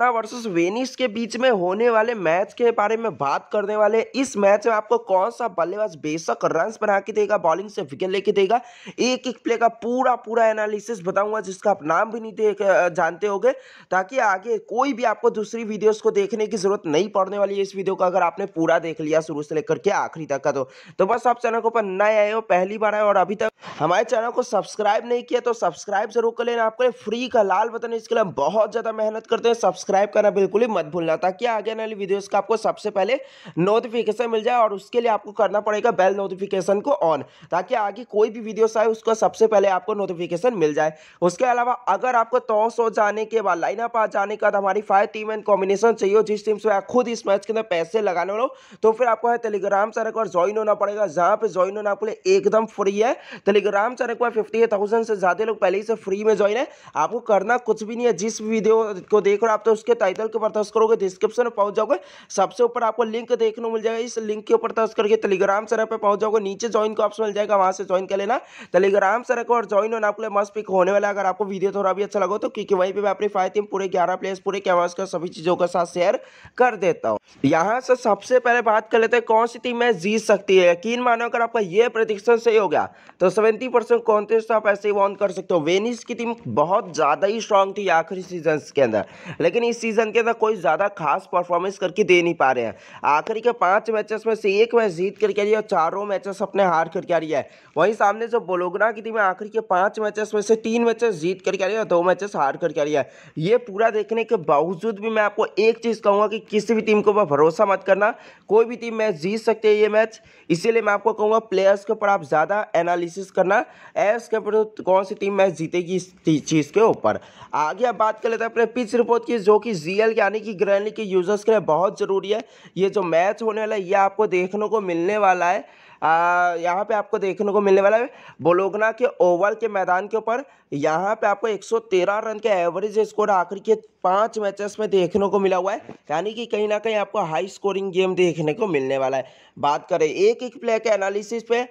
सपना versus Venice के बीच में होने वाले मैच के बारे में बात करने वाले इस मैच में आपको कौन सा बल्लेबाज बेशक रन बना के देगा बॉलिंग से विकेट लेके देगा एक एक प्ले का पूरा पूरा एनालिसिस बताऊंगा जिसका आप नाम भी नहीं देख जानते हो ताकि आगे कोई भी आपको दूसरी वीडियोज को देखने की जरूरत नहीं पड़ने वाली है इस वीडियो का अगर आपने पूरा देख लिया शुरू से लेकर के आखिरी तक का तो, तो बस आप चैनल के ऊपर नए आए हो पहली बार आए और अभी तक हमारे चैनल को सब्सक्राइब नहीं किया तो सब्सक्राइब जरूर कर लेना आपको फ्री का लाल बटन इसके लिए बहुत ज़्यादा मेहनत करते हैं सब्सक्राइब सब्सक्राइब करना बिल्कुल ही मत भूलना ताकि आगे आने वाली वीडियोस का आपको सबसे पहले नोटिफिकेशन मिल जाए और उसके लिए आपको करना पड़ेगा बेल नोटिफिकेशन को ऑन ताकि आगे कोई भी वीडियोस आए उसका सबसे पहले आपको नोटिफिकेशन मिल जाए उसके अलावा अगर आपको टॉस हो जाने के बाद लाइनअप आ जाने के बाद हमारी फाइव टीम एंड कॉम्बिनेशन चाहिए जिस टीम से खुद इस मैच के अंदर पैसे लगाने वालों तो फिर आपको टेलीग्राम चैनल पर ज्वाइन होना पड़ेगा जहाँ पर ज्वाइन होना आपके लिए एकदम फ्री है टेलीग्राम चैनल पर फिफ्टी से ज़्यादा लोग पहले ही से फ्री में ज्वाइन है आपको करना कुछ भी नहीं है जिस वीडियो को देख रहे हो आप तो उसके टाइटल के ऊपर टच करोगे डिस्क्रिप्शन में पहुंच जाओगे सबसे ऊपर आपको लिंक देखने को मिल जाएगा इस लिंक के ऊपर टच करके टेलीग्राम सर पर पहुंच जाओगे नीचे ज्वाइन का ऑप्शन मिल जाएगा वहाँ से ज्वाइन कर लेना टेलीग्राम सर को और ज्वाइन होना आपके लिए मस्त पिक होने वाला अगर आपको वीडियो थोड़ा भी अच्छा लगा तो क्योंकि वहीं पर मैं अपनी फाइव टीम पूरे ग्यारह प्लेयर्स पूरे कैमरास का सभी चीज़ों के साथ शेयर कर देता हूँ यहाँ से सबसे पहले बात कर लेते हैं कौन सी टीम मैच जीत सकती है यकीन मानो अगर आपका ये प्रदिक्षण सही हो गया तो सेवेंटी परसेंट कॉन्टेस्ट आप ऐसे ही वॉन कर सकते हो वेनिस की टीम बहुत ज़्यादा ही स्ट्रांग थी आखिरी सीजन के अंदर लेकिन इस सीज़न के अंदर कोई ज़्यादा खास परफॉर्मेंस करके दे नहीं पा रहे हैं आखिरी के पांच मैचेस में से एक मैच जीत करके आ रही है और चारों मैचेस अपने हार करके आ रही है वहीं सामने जो बोलोगना की टीम है आखिरी के पांच मैचेस में से तीन मैचेस जीत करके आ रही है और दो मैचेस हार करके आ रही है ये पूरा देखने के बावजूद भी मैं आपको एक चीज़ कहूँगा कि किसी भी टीम को ऊपर भरोसा मत करना कोई भी टीम मैच जीत सकती है ये मैच इसीलिए मैं आपको कहूँगा प्लेयर्स के ऊपर आप ज़्यादा एनालिसिस करना एस के तो कौन सी टीम मैच जीतेगी इस चीज़ के ऊपर आगे आप बात कर लेते हैं अपने पिच रिपोर्ट की जो कि जीएल यानी कि ग्रैंड के यूज़र्स के लिए बहुत ज़रूरी है ये जो मैच होने वाला है ये आपको देखने को मिलने वाला है यहाँ पे आपको देखने को मिलने वाला है बोलोगना के ओवल के मैदान के ऊपर यहाँ पे आपको 113 रन के एवरेज स्कोर आखिरी के पांच मैचेस में देखने को मिला हुआ है यानी कि कहीं ना कहीं आपको हाई स्कोरिंग गेम देखने को मिलने वाला है बात करें एक एक प्लेयर के एनालिसिस पे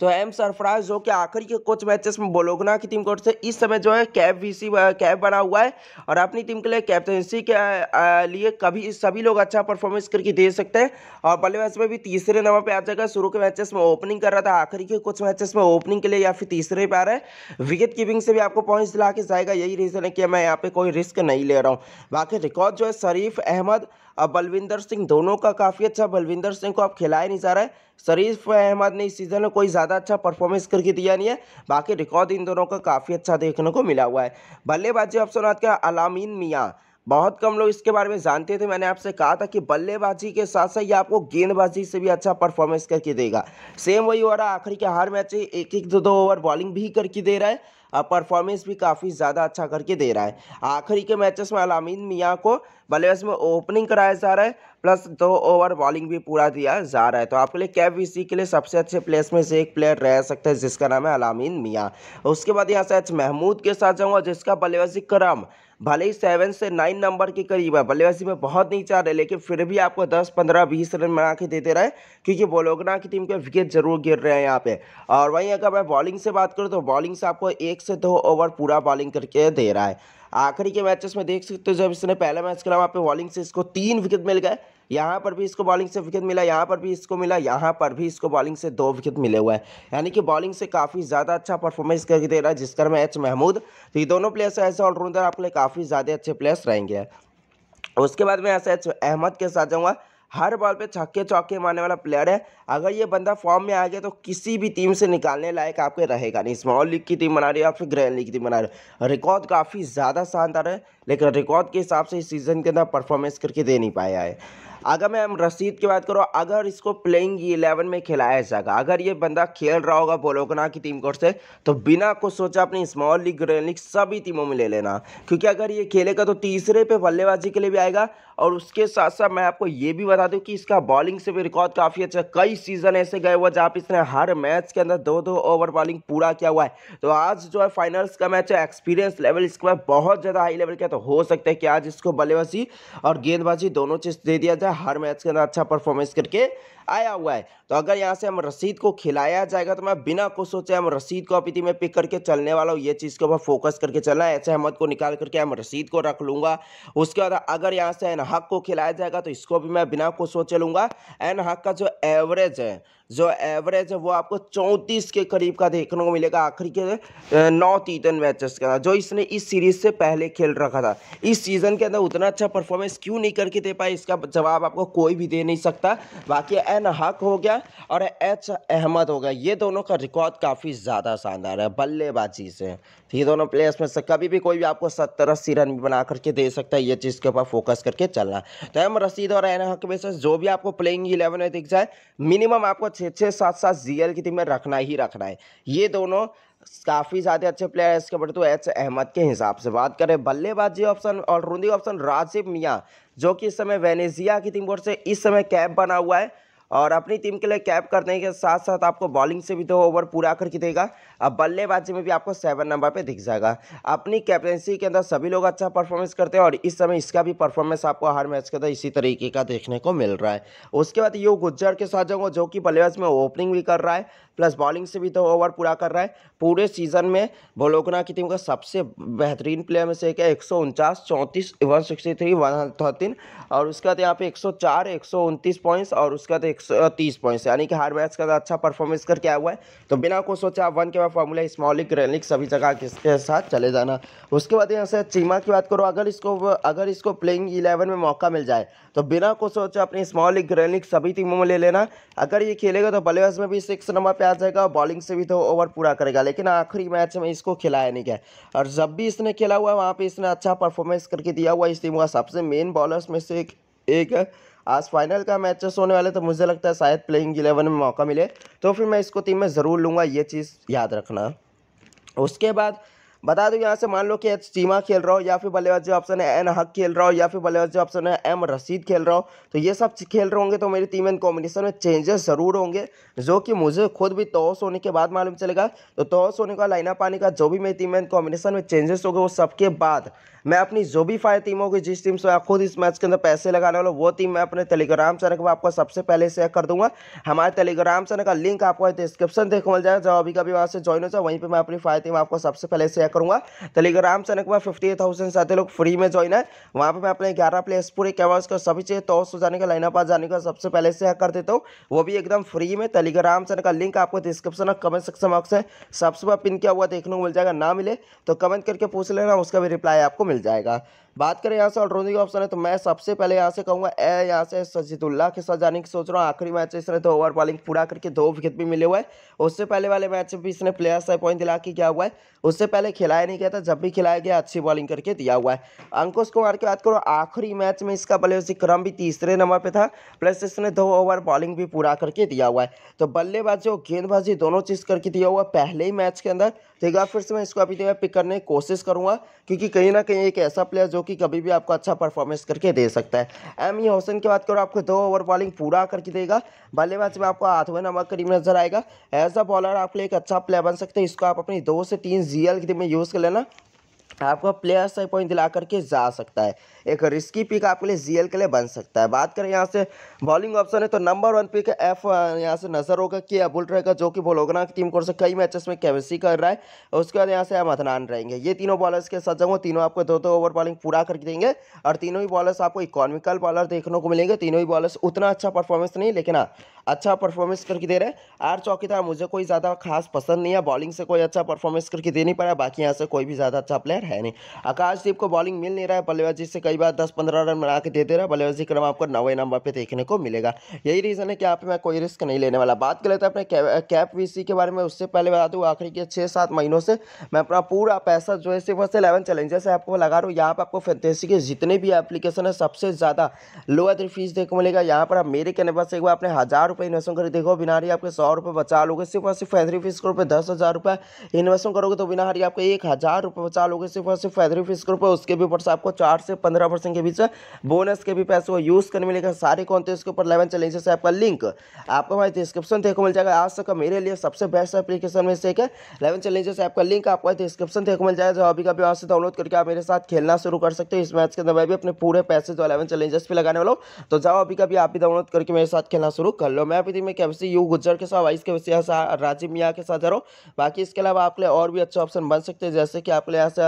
तो एम सरफराज जो कि आखिरी के कुछ मैचेस में बोलोगना की टीम कोर्ट से इस समय जो है कैब वीसी कैप बना हुआ है और अपनी टीम के लिए कैप्टनसी के लिए कभी सभी लोग अच्छा परफॉर्मेंस करके दे सकते हैं और बल्लेबाज में भी तीसरे नंबर पर आ जाएगा शुरू के मैचेस में ओपनिंग कर रहा था आखिरी के कुछ मैचेस में ओपनिंग के लिए या फिर तीसरे पे आ रहा है विकेट कीपिंग से भी आपको पॉइंट्स दिला के जाएगा यही रीज़न है कि मैं यहाँ पे कोई रिस्क नहीं ले रहा हूँ बाकी रिकॉर्ड जो है शरीफ अहमद अब बलविंदर सिंह दोनों का काफ़ी अच्छा बलविंदर सिंह को अब खिलाया नहीं जा रहा है शरीफ अहमद ने इस सीज़न में कोई ज़्यादा अच्छा परफॉर्मेंस करके दिया नहीं है बाकी रिकॉर्ड इन दोनों का काफ़ी अच्छा देखने को मिला हुआ है बल्लेबाजी ऑप्शन आज का अलामीन मियाँ बहुत कम लोग इसके बारे में जानते थे मैंने आपसे कहा था कि बल्लेबाजी के साथ साथ ये आपको गेंदबाजी से भी अच्छा परफॉर्मेंस करके देगा सेम वही हो रहा है आखिरी के हर मैच एक एक दो दो ओवर बॉलिंग भी करके दे रहा है परफॉर्मेंस भी काफ़ी ज़्यादा अच्छा करके दे रहा है आखिरी के मैचेस में अलामीन मियाँ को बल्लेबाज में ओपनिंग कराया जा रहा है प्लस दो ओवर बॉलिंग भी पूरा दिया जा रहा है तो आपके लिए कैप वी के लिए सबसे अच्छे प्लेयर्स में से एक प्लेयर रह सकता है जिसका नाम है अलामीन मियाँ उसके बाद यहाँ से महमूद के साथ जाऊँगा जिसका बल्लेबाजी क्रम भले ही सेवन से नाइन नंबर के करीब है बल्लेबाजी में बहुत नीचे आ रहे लेकिन फिर भी आपको दस पंद्रह बीस रन बना के देते रहे क्योंकि बोलोगना की टीम के विकेट जरूर गिर रहे हैं यहाँ पे और वहीं अगर मैं बॉलिंग से बात करूँ तो बॉलिंग से आपको एक से दो ओवर पूरा बॉलिंग करके दे रहा है आखिरी के मैचेस में देख सकते हो जब इसने पहले मैच खेला वहाँ पे बॉलिंग से इसको तीन विकेट मिल गए यहाँ पर भी इसको बॉलिंग से विकेट मिला यहाँ पर भी इसको मिला यहाँ पर भी इसको बॉलिंग से दो विकेट मिले हुए हैं यानी कि बॉलिंग से काफ़ी ज़्यादा अच्छा परफॉर्मेंस करके दे रहा है जिसका मैं एच महमूद तो ये दोनों प्लेयर्स ऐसे ऑलराउंडर आपके लिए काफ़ी ज़्यादा अच्छे प्लेयर्स रहेंगे उसके बाद मैं ऐसे एच अहमद के साथ जाऊँगा हर बॉल पे छक्के चौके मारने वाला प्लेयर है अगर ये बंदा फॉर्म में आ गया तो किसी भी टीम से निकालने लायक आपके रहेगा नहीं स्मॉल लीग की टीम बना रही है या फिर ग्रैंड लीग की टीम बना रही है रिकॉर्ड काफ़ी ज़्यादा शानदार है लेकिन रिकॉर्ड के हिसाब से इस सीज़न के अंदर परफॉर्मेंस करके दे नहीं पाया है अगर मैं हम रसीद की बात करूँ अगर इसको प्लेइंग इलेवन में खिलाया जाएगा अगर ये बंदा खेल रहा होगा बोलोगना की टीम कोर्ट से तो बिना कुछ सोचा अपनी स्मॉल लीग ग्रेन लीग सभी टीमों में ले लेना क्योंकि अगर ये खेलेगा तो तीसरे पे बल्लेबाजी के लिए भी आएगा और उसके साथ साथ मैं आपको ये भी बता दूँ कि इसका बॉलिंग से भी रिकॉर्ड काफ़ी अच्छा कई सीज़न ऐसे गए हुआ जहाँ पर इसने हर मैच के अंदर दो दो ओवर बॉलिंग पूरा किया हुआ है तो आज जो है फाइनल्स का मैच है एक्सपीरियंस लेवल इसके बाद बहुत ज़्यादा हाई लेवल का तो हो सकता है कि आज इसको बल्लेबाजी और गेंदबाजी दोनों चीज़ दे दिया जाए हर मैच के अंदर अच्छा परफॉर्मेंस करके आया हुआ है तो अगर यहाँ से हम रसीद को खिलाया जाएगा तो मैं बिना कुछ सोचे हम रसीद को अपीति में पिक करके चलने वाला हूँ ये चीज़ के ऊपर फोकस करके चलना है ऐसे अहमद को निकाल करके हम रसीद को रख लूँगा उसके बाद अगर यहाँ से एन हक को खिलाया जाएगा तो इसको भी मैं बिना कुछ सोचे लूँगा एन हक का जो एवरेज है जो एवरेज है वो आपको चौंतीस के करीब का देखने को मिलेगा आखिरी के नौ टी मैचेस का जो इसने इस सीरीज से पहले खेल रखा था इस सीज़न के अंदर उतना अच्छा परफॉर्मेंस क्यों नहीं करके दे पाए इसका जवाब आपको कोई भी दे नहीं सकता बाकी एन हक हो गया और एच अहमद हो गया ये दोनों का रिकॉर्ड काफ़ी ज़्यादा शानदार है बल्लेबाजी से ये दोनों प्लेयर्स में से कभी भी कोई भी आपको सत्तर अस्सी रन भी बना करके दे सकता है ये चीज़ के ऊपर फोकस करके चलना तो एम रसीद और एन हक में से जो भी आपको प्लेइंग इलेवन में दिख जाए मिनिमम आपको छः छः सात सात जी की टीम में रखना ही रखना है ये दोनों काफ़ी ज़्यादा अच्छे प्लेयर है इसके बढ़ तो एच अहमद के हिसाब से बात करें बल्लेबाजी ऑप्शन और रूंदी ऑप्शन राजीव मियाँ जो कि इस समय वेनेजिया की टीम बोर्ड से इस समय कैप बना हुआ है और अपनी टीम के लिए कैप करने के साथ साथ आपको बॉलिंग से भी दो ओवर पूरा करके देगा अब बल्लेबाजी में भी आपको सेवन नंबर पर दिख जाएगा अपनी कैप्टनसी के अंदर सभी लोग अच्छा परफॉर्मेंस करते हैं और इस समय इसका भी परफॉर्मेंस आपको हर मैच के अंदर इसी तरीके का देखने को मिल रहा है उसके बाद यू गुज्जर के साथ जो कि बल्लेबाज में ओपनिंग भी कर रहा है प्लस बॉलिंग से भी तो ओवर पूरा कर रहा है पूरे सीजन में बोलोकना की टीम का सबसे बेहतरीन प्लेयर में से एक है एक सौ उनचास चौंतीस one sixty three one thirteen और उसके बाद यहाँ पे एक सौ चार एक सौ उनतीस पॉइंट्स और उसके बाद एक सौ तीस पॉइंट्स यानी कि हर मैच का अच्छा परफॉर्मेंस करके आया हुआ है तो बिना कुछ सोचा वन के बाद फॉर्मूला स्मॉल लीग सभी जगह के साथ चले जाना उसके बाद यहाँ से चीमा की बात करो अगर इसको अगर इसको प्लेइंग इलेवन में मौका मिल जाए तो बिना कुछ सोचा अपनी स्मॉल लीग सभी टीमों में ले लेना अगर ये खेलेगा तो बल्लेबाज में भी सिक्स नंबर पर आ जाएगा बॉलिंग से भी दो तो ओवर पूरा करेगा लेकिन आखिरी मैच में इसको खिलाया नहीं गया और जब भी इसने खेला हुआ है वहाँ पर इसने अच्छा परफॉर्मेंस करके दिया हुआ इस टीम का सबसे मेन बॉलर्स में से एक एक आज फाइनल का मैचेस होने वाले तो मुझे लगता है शायद प्लेइंग इलेवन में मौका मिले तो फिर मैं इसको टीम में ज़रूर लूँगा ये चीज़ याद रखना उसके बाद बता दो यहाँ से मान लो कि एच चीमा खेल रहा हो या फिर बल्लेबाज जो ऑप्शन है एन हक खेल रहा हो या फिर बल्लेबाज जो ऑप्शन है एम रशीद खेल रहा हो तो ये सब खेल रहे होंगे तो मेरी टीम एंड कॉम्बिनेशन में चेंजेस ज़रूर होंगे जो कि मुझे खुद भी तोस होने के बाद मालूम चलेगा तो तोहस होने का लाइना पाने का जो भी मेरी टीम एंड कॉम्बिनेशन में चेंजेस होगा वो सबके बाद मैं अपनी जो भी फाइव टीम होगी जिस टीम से मैं खुद इस मैच के अंदर पैसे लगाने वाला वो टीम मैं अपने टेलीग्राम चैनल को आपको सबसे पहले शेयर कर दूंगा हमारे टेलीग्राम चैनल का लिंक आपको डिस्क्रिप्शन देखो मिल जाएगा जब अभी कभी वहाँ से ज्वाइन हो जाए वहीं पर मैं अपनी फाइव टीम आपको सबसे पहले शेयर करूँगा टेलीग्राम चैनल के फिफ्टी थाउजेंड से लोग फ्री में ज्वाइन है वहाँ पर मैं अपने ग्यारह प्लेयर्स पूरे कैमराज उसका सभी चीज़ टॉस हो जाने का लाइनअप आ जाने का सबसे पहले शेयर कर देता हूँ वो भी एकदम फ्री में टेलीग्राम चैनल का लिंक आपको डिस्क्रिप्शन और कमेंट सेक्शन बॉक्स है सबसे पिन किया हुआ देखने को मिल जाएगा ना मिले तो कमेंट करके पूछ लेना उसका भी रिप्लाई आपको मिल मिल जाएगा बात करें यहाँ से ऑलराउंडिंग ऑप्शन है तो मैं सबसे पहले यहाँ से कहूँगा ए यहाँ से सजीदुल्ला के साथ जाने की सोच रहा हूँ आखिरी मैच इसने दो ओवर बॉलिंग पूरा करके दो विकेट भी मिले हुए हैं उससे पहले वाले मैच में भी इसने प्लेयर से पॉइंट दिला के क्या हुआ है उससे पहले खिलाया नहीं गया था जब भी खिलाया गया अच्छी बॉलिंग करके दिया हुआ है अंकुश कुमार की बात करो आखिरी मैच में इसका बल्लेबाजी क्रम भी तीसरे नंबर पर था प्लस इसने दो ओवर बॉलिंग भी पूरा करके दिया हुआ है तो बल्लेबाजी और गेंदबाजी दोनों चीज़ करके दिया हुआ पहले ही मैच के अंदर ठीक तो है फिर से मैं इसको अभी पिक तो करने की कोशिश करूँगा क्योंकि कहीं ना कहीं एक ऐसा प्लेयर जो कि कभी भी आपको अच्छा परफॉर्मेंस करके दे सकता है एम ई हौसन की बात करो आपको दो ओवर बॉलिंग पूरा करके देगा बल्लेबाज में आपको आठवें नंबर करीब नजर आएगा एज अ बॉलर आपके लिए एक अच्छा प्लेयर बन सकते हैं इसको आप अपनी दो से तीन जी एल में यूज़ कर लेना आपको प्लेयर से पॉइंट दिला करके जा सकता है एक रिस्की पिक आपके लिए जीएल के लिए बन सकता है बात करें यहाँ से बॉलिंग ऑप्शन है तो नंबर वन पिक एफ यहाँ से नजर होगा कि अबुल रहेगा जो कि बोलोगना की टीम को से कई मैचेस में कैमेसी कर रहा है उसके बाद यहाँ से हम अदनान रहेंगे ये तीनों बॉलर्स के साथ जाऊँगा तीनों आपको दो दो ओवर बॉलिंग पूरा करके देंगे और तीनों ही बॉलर्स आपको इकोनॉमिकल बॉलर देखने को मिलेंगे तीनों ही बॉलर्स उतना अच्छा परफॉर्मेंस नहीं लेकिन हाँ अच्छा परफॉर्मेंस करके दे रहे हैं आर चौकीदार मुझे कोई ज़्यादा खास पसंद नहीं है बॉलिंग से कोई अच्छा परफॉर्मेंस करके दे नहीं पाया बाकी यहाँ से कोई भी ज़्यादा अच्छा प्लेयर है नहीं आकाशदीप को बॉलिंग मिल नहीं रहा है बल्लेबाजी से कई बार दस पंद्रह रन बना के दे दे रहा है बल्लेबाजी क्रम आपको नवे नंबर पर देखने को मिलेगा यही रीज़न है कि यहाँ पर मैं कोई रिस्क नहीं लेने वाला बात कर लेते अपने कैप वी के बारे में उससे पहले बता दूँ आखिरी के छः सात महीनों से मैं अपना पूरा पैसा जो है सिर्फ और इलेवन चैलेंजेस से आपको लगा रहा हूँ यहाँ पर आपको फैंटेसी के जितने भी एप्लीकेशन है सबसे ज़्यादा लोअर फीस देखने को मिलेगा यहाँ पर आप मेरे कहने से एक बार अपने हज़ार रुपये इन्वेस्ट करके देखो बिना ही आपके सौ रुपये बचा लोगे सिर्फ और सिर्फ फैंसरी फीस के करोगे दस हज़ार रुपये इन्वेस्ट करोगे तो बिना हरी आपको एक हज़ार रुपये बचा लोगे सिर्फ और सिर्फ पैंतीस फीस रुपये उसके भी ऊपर से आपको चार से पंद्रह परसेंट के बीच बोनस के भी पैसे वो यूज़ करने मिलेगा सारे कौन थे उसके ऊपर लेवन चैलेंज से आपका लिंक आपको हमारे डिस्क्रिप्शन देखो मिल जाएगा आज तक मेरे लिए सबसे बेस्ट एप्लीकेशन में से एक है लेवन चैलेंजेस ऐप का लिंक आपको डिस्क्रिप्शन देखो मिल जाएगा जो अभी कभी वहाँ से डाउनलोड करके आप मेरे साथ खेलना शुरू कर सकते हो इस मैच के अंदर मैं भी अपने पूरे पैसे जो लेवन चैलेंजेस पर लगाने वालों तो जाओ अभी कभी आप भी डाउनलोड करके मेरे साथ खेलना शुरू कर लो मैं अभी मैं कैसे यू गुजर के साथ वाइस कैबसी राजीव मियाँ के साथ जा रहा हूँ बाकी इसके अलावा आपके लिए और भी अच्छे ऑप्शन बन सकते हैं जैसे कि आपके यहाँ से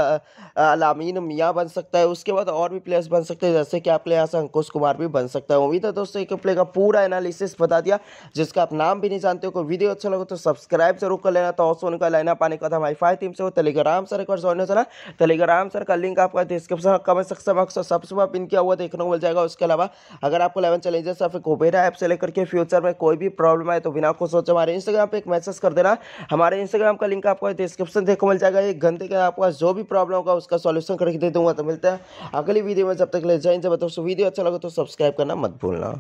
अलामीन मियाँ बन सकता है उसके बाद और भी प्लेयर्स बन सकते हैं जैसे कि आपके यहाँ से अंकुश कुमार भी बन सकता है उम्मीद है दोस्तों एक प्ले का पूरा एनालिसिस बता दिया जिसका आप नाम भी नहीं जानते हो कोई वीडियो अच्छा लगे तो सब्सक्राइब जरूर कर लेना तो और सोने का लाइना पाने का था हमारी फाइव टीम से वो टेलीग्राम सर एक बार सोने चला टेलीग्राम सर का लिंक आपका डिस्क्रिप्शन कमेंट सेक्शन बॉक्स और सब्सक्राइब पिन किया हुआ देखने को मिल जाएगा उसके अलावा अगर आपको लेवन चैलेंजेस या फिर कोबेरा ऐप से लेकर के फ्यूचर में कोई भी प्रॉब्लम आए तो बिना कुछ सोचे हमारे इंस्टाग्राम पर एक मैसेज कर देना हमारे इंस्टाग्राम का लिंक आपको डिस्क्रिप्शन देखो मिल जाएगा एक घंटे के आपका जो भी प्रॉब्लम प्रॉब्लम होगा उसका सॉल्यूशन करके दे दूंगा तो मिलता है अगली वीडियो में जब तक ले जाइन जब तक वीडियो अच्छा लगे तो सब्सक्राइब करना मत भूलना